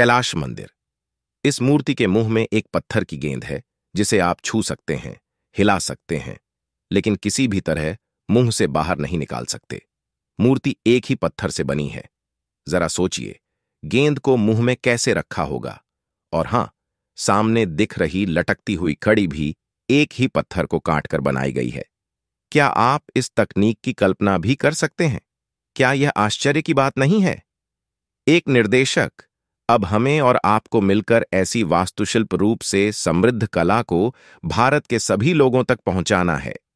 कैलाश मंदिर इस मूर्ति के मुंह में एक पत्थर की गेंद है जिसे आप छू सकते हैं हिला सकते हैं लेकिन किसी भी तरह मुंह से बाहर नहीं निकाल सकते मूर्ति एक ही पत्थर से बनी है जरा सोचिए गेंद को मुंह में कैसे रखा होगा और हां सामने दिख रही लटकती हुई कड़ी भी एक ही पत्थर को काटकर बनाई गई है क्या आप इस तकनीक की कल्पना भी कर सकते हैं क्या यह आश्चर्य की बात नहीं है एक निर्देशक अब हमें और आपको मिलकर ऐसी वास्तुशिल्प रूप से समृद्ध कला को भारत के सभी लोगों तक पहुंचाना है